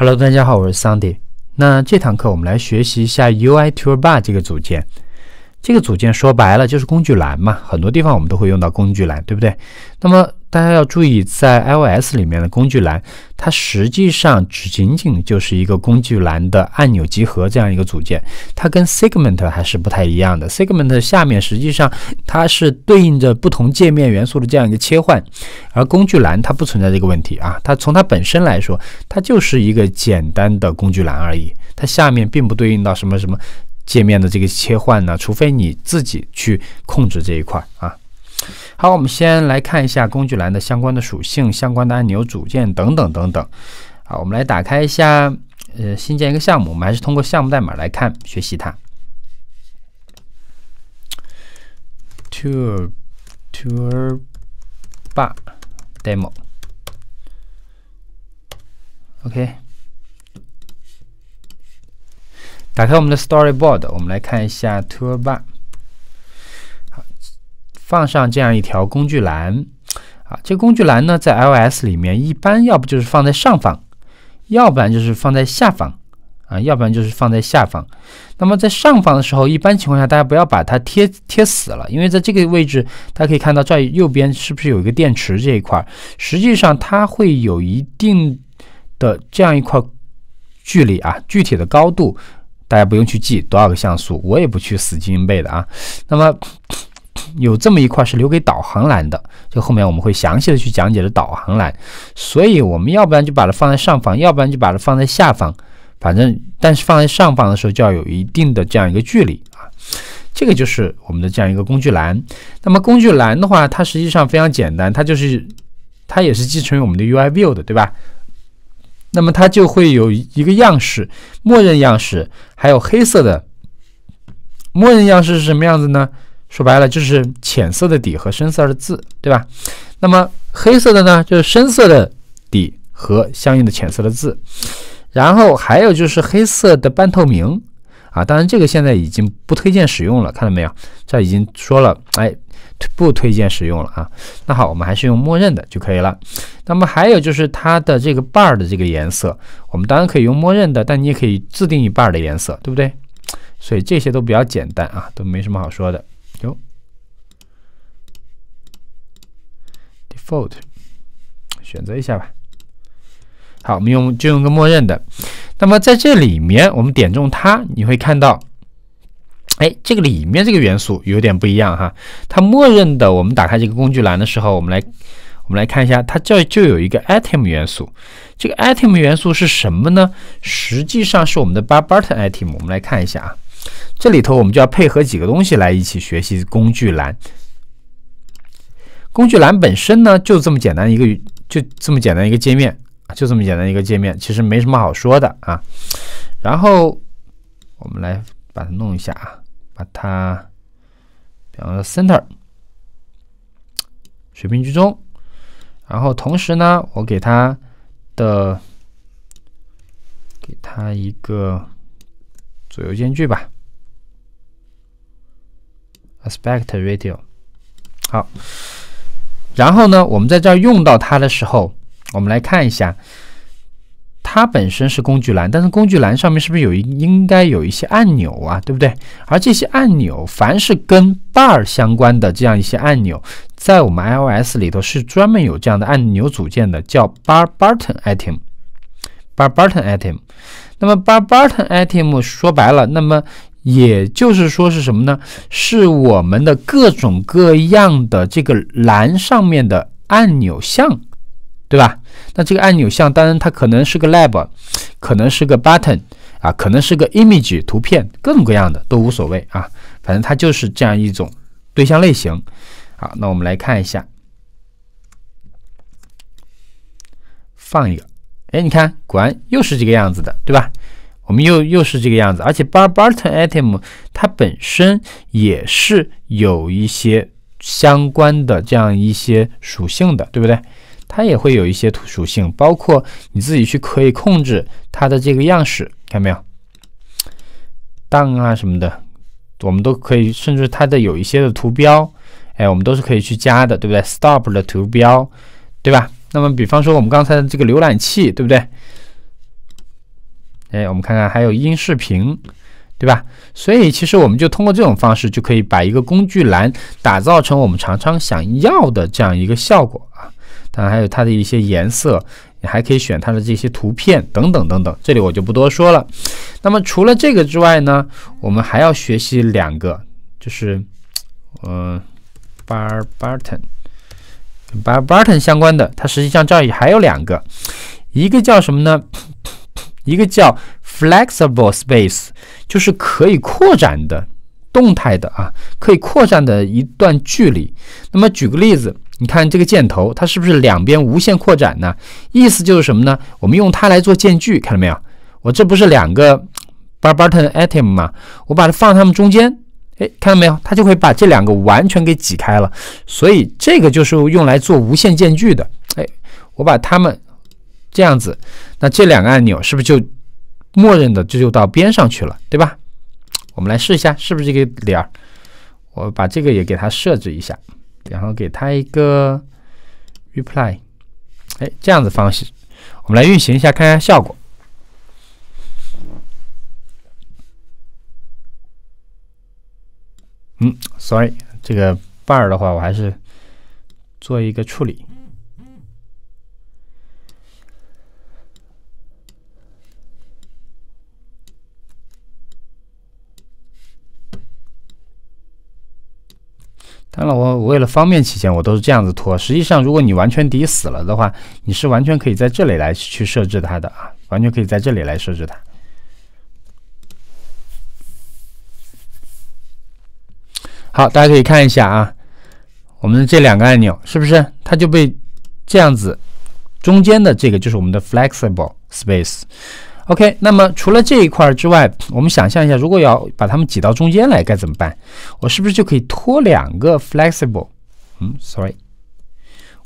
Hello，大家好，我是 Sandy。那这堂课我们来学习一下 UI Toolbar 这个组件。这个组件说白了就是工具栏嘛，很多地方我们都会用到工具栏，对不对？那么大家要注意，在 iOS 里面的工具栏，它实际上只仅仅就是一个工具栏的按钮集合这样一个组件，它跟 Segment 还是不太一样的。Segment 下面实际上它是对应着不同界面元素的这样一个切换，而工具栏它不存在这个问题啊。它从它本身来说，它就是一个简单的工具栏而已，它下面并不对应到什么什么界面的这个切换呢，除非你自己去控制这一块啊。好，我们先来看一下工具栏的相关的属性、相关的按钮、组件等等等等。好，我们来打开一下，呃，新建一个项目，我们还是通过项目代码来看学习它。tour tour bar demo。OK，打开我们的 Storyboard，我们来看一下 tour bar。放上这样一条工具栏啊，这工具栏呢，在 iOS 里面一般要不就是放在上方，要不然就是放在下方啊，要不然就是放在下方。那么在上方的时候，一般情况下大家不要把它贴贴死了，因为在这个位置，大家可以看到这右边是不是有一个电池这一块？实际上它会有一定的这样一块距离啊，具体的高度大家不用去记多少个像素，我也不去死记硬背的啊。那么。有这么一块是留给导航栏的，就后面我们会详细的去讲解的导航栏，所以我们要不然就把它放在上方，要不然就把它放在下方，反正但是放在上方的时候就要有一定的这样一个距离啊，这个就是我们的这样一个工具栏。那么工具栏的话，它实际上非常简单，它就是它也是继承于我们的 UI View 的，对吧？那么它就会有一个样式，默认样式还有黑色的，默认样式是什么样子呢？说白了就是浅色的底和深色的字，对吧？那么黑色的呢，就是深色的底和相应的浅色的字。然后还有就是黑色的半透明啊，当然这个现在已经不推荐使用了，看到没有？这已经说了，哎，不推荐使用了啊。那好，我们还是用默认的就可以了。那么还有就是它的这个 bar 的这个颜色，我们当然可以用默认的，但你也可以自定义 bar 的颜色，对不对？所以这些都比较简单啊，都没什么好说的。Font，选择一下吧。好，我们用就用个默认的。那么在这里面，我们点中它，你会看到，哎，这个里面这个元素有点不一样哈。它默认的，我们打开这个工具栏的时候，我们来我们来看一下，它这就有一个 item 元素。这个 item 元素是什么呢？实际上是我们的 button item。我们来看一下啊，这里头我们就要配合几个东西来一起学习工具栏。工具栏本身呢，就这么简单一个，就这么简单一个界面，就这么简单一个界面，其实没什么好说的啊。然后我们来把它弄一下啊，把它，比方说 center，水平居中。然后同时呢，我给它的，给它一个左右间距吧，aspect ratio，好。然后呢，我们在这儿用到它的时候，我们来看一下，它本身是工具栏，但是工具栏上面是不是有一应该有一些按钮啊，对不对？而这些按钮，凡是跟 bar 相关的这样一些按钮，在我们 iOS 里头是专门有这样的按钮组件的，叫 bar button item，bar button item。那么 bar button item 说白了，那么也就是说是什么呢？是我们的各种各样的这个栏上面的按钮项，对吧？那这个按钮项，当然它可能是个 lab，可能是个 button 啊，可能是个 image 图片，各种各样的都无所谓啊，反正它就是这样一种对象类型。好，那我们来看一下，放一个，哎，你看，果然又是这个样子的，对吧？我们又又是这个样子，而且 button a r b item 它本身也是有一些相关的这样一些属性的，对不对？它也会有一些属性，包括你自己去可以控制它的这个样式，看到没有？down 啊什么的，我们都可以，甚至它的有一些的图标，哎，我们都是可以去加的，对不对？stop 的图标，对吧？那么比方说我们刚才的这个浏览器，对不对？哎，我们看看还有音视频，对吧？所以其实我们就通过这种方式，就可以把一个工具栏打造成我们常常想要的这样一个效果啊。当然还有它的一些颜色，你还可以选它的这些图片等等等等。这里我就不多说了。那么除了这个之外呢，我们还要学习两个，就是嗯，bar button，bar button 相关的。它实际上这里还有两个，一个叫什么呢？一个叫 flexible space，就是可以扩展的、动态的啊，可以扩展的一段距离。那么举个例子，你看这个箭头，它是不是两边无限扩展呢？意思就是什么呢？我们用它来做间距，看到没有？我这不是两个 bar button item 吗？我把它放它们中间，哎，看到没有？它就会把这两个完全给挤开了。所以这个就是用来做无限间距的。哎，我把它们。这样子，那这两个按钮是不是就默认的就到边上去了，对吧？我们来试一下，是不是这个理儿？我把这个也给它设置一下，然后给它一个 reply，哎，这样子方式，我们来运行一下，看一下效果。嗯，sorry，这个 a 儿的话，我还是做一个处理。那我为了方便起见，我都是这样子拖。实际上，如果你完全抵死了的话，你是完全可以在这里来去设置它的啊，完全可以在这里来设置它。好，大家可以看一下啊，我们的这两个按钮是不是，它就被这样子，中间的这个就是我们的 flexible space。OK，那么除了这一块之外，我们想象一下，如果要把它们挤到中间来该怎么办？我是不是就可以拖两个 flexible？嗯，sorry，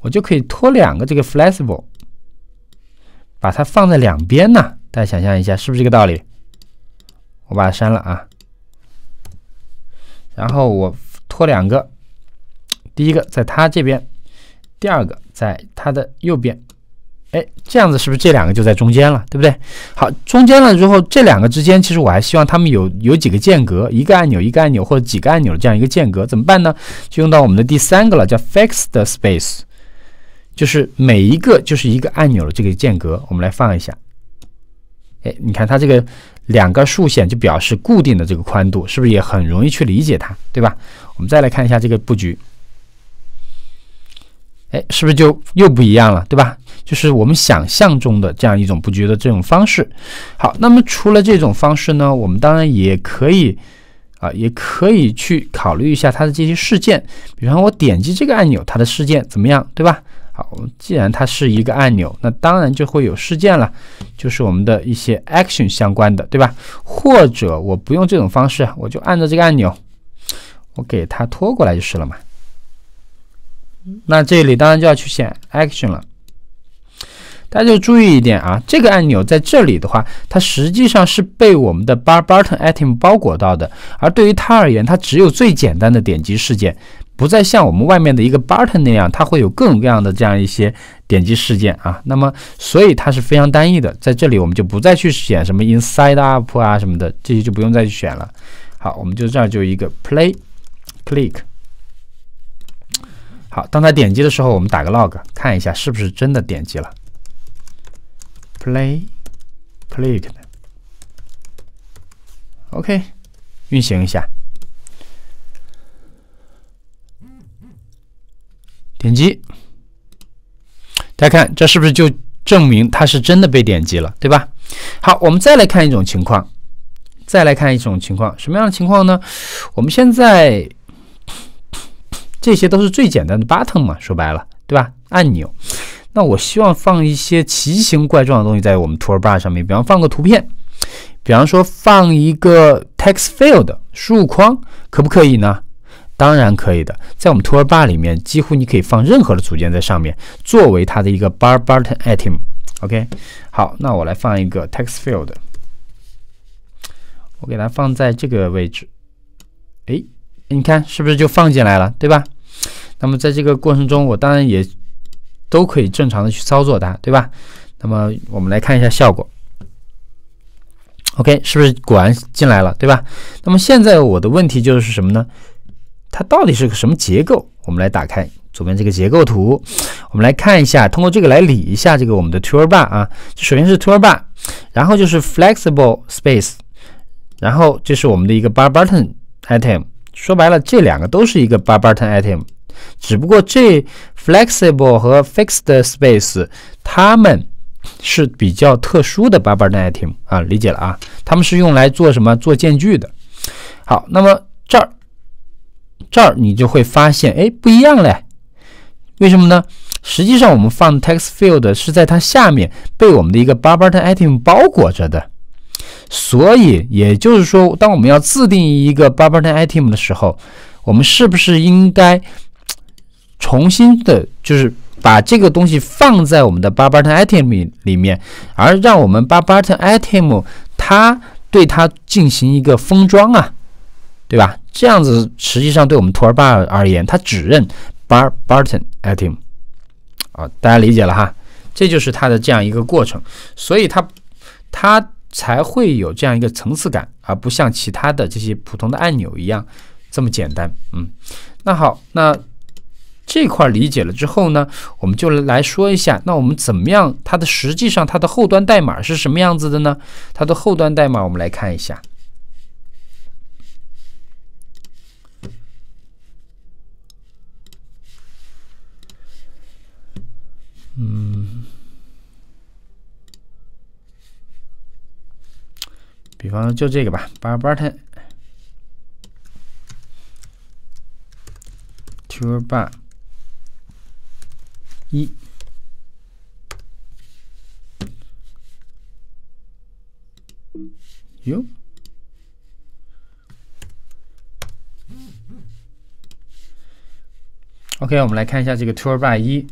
我就可以拖两个这个 flexible，把它放在两边呢？大家想象一下，是不是这个道理？我把它删了啊，然后我拖两个，第一个在它这边，第二个在它的右边。哎，这样子是不是这两个就在中间了，对不对？好，中间了之后，这两个之间其实我还希望它们有有几个间隔，一个按钮一个按钮或者几个按钮这样一个间隔，怎么办呢？就用到我们的第三个了，叫 fixed space，就是每一个就是一个按钮的这个间隔。我们来放一下，哎，你看它这个两个竖线就表示固定的这个宽度，是不是也很容易去理解它，对吧？我们再来看一下这个布局，哎，是不是就又不一样了，对吧？就是我们想象中的这样一种布局的这种方式。好，那么除了这种方式呢，我们当然也可以啊，也可以去考虑一下它的这些事件。比方我点击这个按钮，它的事件怎么样，对吧？好，既然它是一个按钮，那当然就会有事件了，就是我们的一些 action 相关的，对吧？或者我不用这种方式，我就按照这个按钮，我给它拖过来就是了嘛。那这里当然就要去选 action 了。大家就注意一点啊，这个按钮在这里的话，它实际上是被我们的 Bar Button Item 包裹到的。而对于它而言，它只有最简单的点击事件，不再像我们外面的一个 Button 那样，它会有各种各样的这样一些点击事件啊。那么，所以它是非常单一的。在这里，我们就不再去选什么 Inside Up 啊什么的，这些就不用再去选了。好，我们就这儿就一个 Play Click。好，当它点击的时候，我们打个 Log，看一下是不是真的点击了。play clicked，OK，运行一下，点击，大家看，这是不是就证明它是真的被点击了，对吧？好，我们再来看一种情况，再来看一种情况，什么样的情况呢？我们现在这些都是最简单的 button 嘛，说白了，对吧？按钮。那我希望放一些奇形怪状的东西在我们 Toolbar 上面，比方放个图片，比方说放一个 Text Field 输入框，可不可以呢？当然可以的，在我们 Toolbar 里面，几乎你可以放任何的组件在上面，作为它的一个 Bar Button Item。OK，好，那我来放一个 Text Field，我给它放在这个位置，哎，你看是不是就放进来了，对吧？那么在这个过程中，我当然也。都可以正常的去操作它，对吧？那么我们来看一下效果。OK，是不是果然进来了，对吧？那么现在我的问题就是什么呢？它到底是个什么结构？我们来打开左边这个结构图，我们来看一下，通过这个来理一下这个我们的 Toolbar 啊。首先是 Toolbar，然后就是 Flexible Space，然后这是我们的一个 Bar Button Item。说白了，这两个都是一个 Bar Button Item。只不过这 flexible 和 fixed space 它们是比较特殊的 bar b a t t n item 啊，理解了啊？它们是用来做什么？做间距的。好，那么这儿这儿你就会发现，哎，不一样嘞。为什么呢？实际上我们放 text field 是在它下面被我们的一个 bar b a t t n item 包裹着的。所以也就是说，当我们要自定义一个 bar b a t t n item 的时候，我们是不是应该？重新的，就是把这个东西放在我们的 bar button item 里里面，而让我们 bar button item 它对它进行一个封装啊，对吧？这样子实际上对我们图尔巴而言，它只认 bar button item，啊，大家理解了哈，这就是它的这样一个过程，所以它它才会有这样一个层次感，而不像其他的这些普通的按钮一样这么简单。嗯，那好，那。这块理解了之后呢，我们就来说一下，那我们怎么样？它的实际上它的后端代码是什么样子的呢？它的后端代码我们来看一下。嗯，比方说就这个吧 b r button b a 一哟，OK，我们来看一下这个 t o o r b a r 一。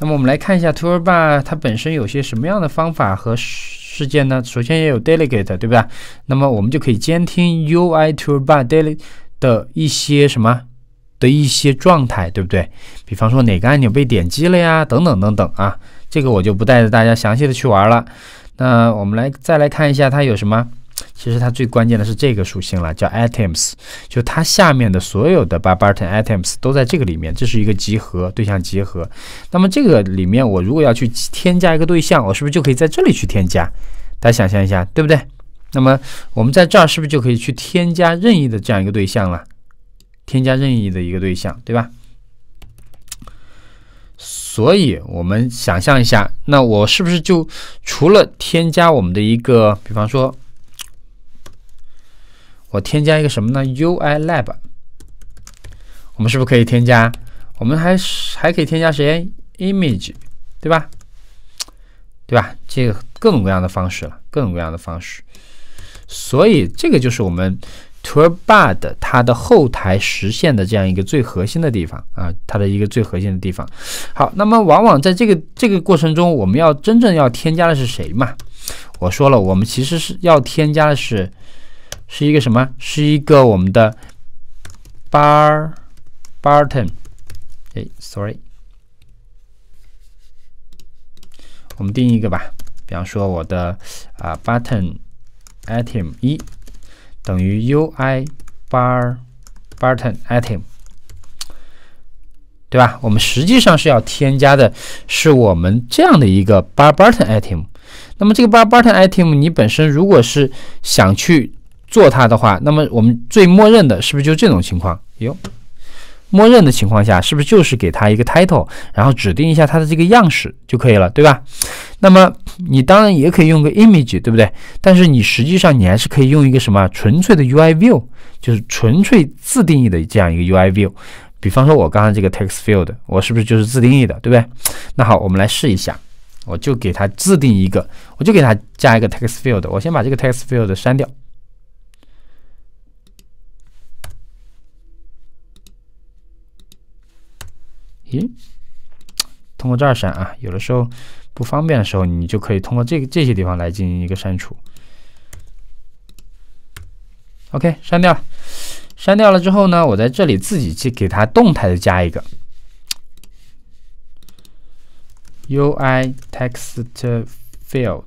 那么我们来看一下 t o o r b a r 它本身有些什么样的方法和事件呢？首先也有 Delegate 对吧？那么我们就可以监听 UI t o o b a r Delegate 的一些什么。的一些状态，对不对？比方说哪个按钮被点击了呀，等等等等啊，这个我就不带着大家详细的去玩了。那我们来再来看一下它有什么，其实它最关键的是这个属性了，叫 items，就它下面的所有的 bar button items 都在这个里面，这是一个集合对象集合。那么这个里面，我如果要去添加一个对象，我是不是就可以在这里去添加？大家想象一下，对不对？那么我们在这儿是不是就可以去添加任意的这样一个对象了？添加任意的一个对象，对吧？所以，我们想象一下，那我是不是就除了添加我们的一个，比方说，我添加一个什么呢？UI Lab，我们是不是可以添加？我们还还可以添加谁？Image，对吧？对吧？这个各种各样的方式了，各种各样的方式。所以，这个就是我们。t o r b a d 的它的后台实现的这样一个最核心的地方啊，它的一个最核心的地方。好，那么往往在这个这个过程中，我们要真正要添加的是谁嘛？我说了，我们其实是要添加的是，是一个什么？是一个我们的 Bar Button。哎，Sorry，我们定义一个吧，比方说我的啊 Button Item 一。等于 U I bar button item，对吧？我们实际上是要添加的是我们这样的一个 bar button item。那么这个 bar button item，你本身如果是想去做它的话，那么我们最默认的是不是就这种情况？哟。默认的情况下，是不是就是给它一个 title，然后指定一下它的这个样式就可以了，对吧？那么你当然也可以用个 image，对不对？但是你实际上你还是可以用一个什么纯粹的 UI view，就是纯粹自定义的这样一个 UI view。比方说我刚刚这个 text field，我是不是就是自定义的，对不对？那好，我们来试一下，我就给它自定一个，我就给它加一个 text field，我先把这个 text field 删掉。咦，通过这儿删啊！有的时候不方便的时候，你就可以通过这个这些地方来进行一个删除。OK，删掉，删掉了之后呢，我在这里自己去给它动态的加一个 UI Text Field，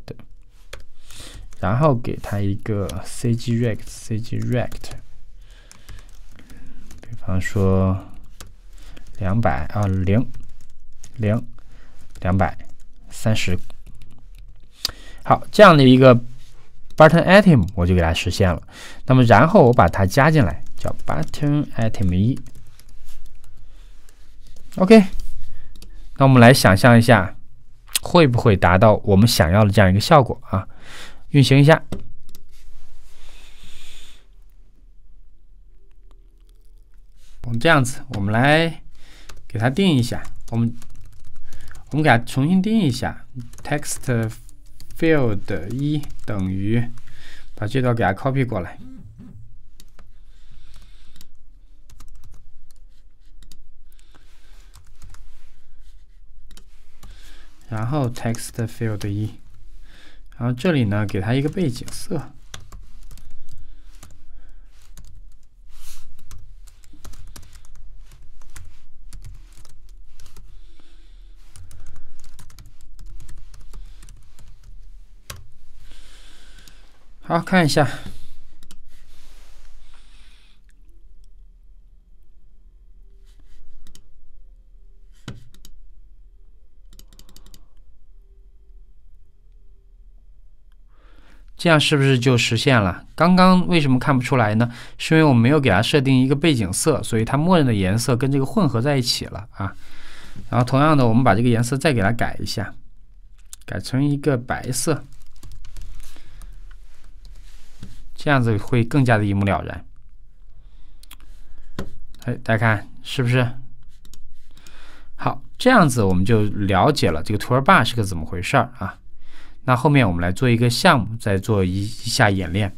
然后给它一个 CG Rect，CG Rect，比方说。两百啊，零零两百三十，好，这样的一个 button item 我就给它实现了。那么，然后我把它加进来，叫 button item 一。OK，那我们来想象一下，会不会达到我们想要的这样一个效果啊？运行一下，我们这样子，我们来。给它定一下，我们我们给它重新定一下，text field 一等于，把这段给它 copy 过来，然后 text field 一，然后这里呢，给它一个背景色。好看一下，这样是不是就实现了？刚刚为什么看不出来呢？是因为我们没有给它设定一个背景色，所以它默认的颜色跟这个混合在一起了啊。然后同样的，我们把这个颜色再给它改一下，改成一个白色。这样子会更加的一目了然。哎，大家看是不是？好，这样子我们就了解了这个拖把是个怎么回事儿啊。那后面我们来做一个项目，再做一一下演练。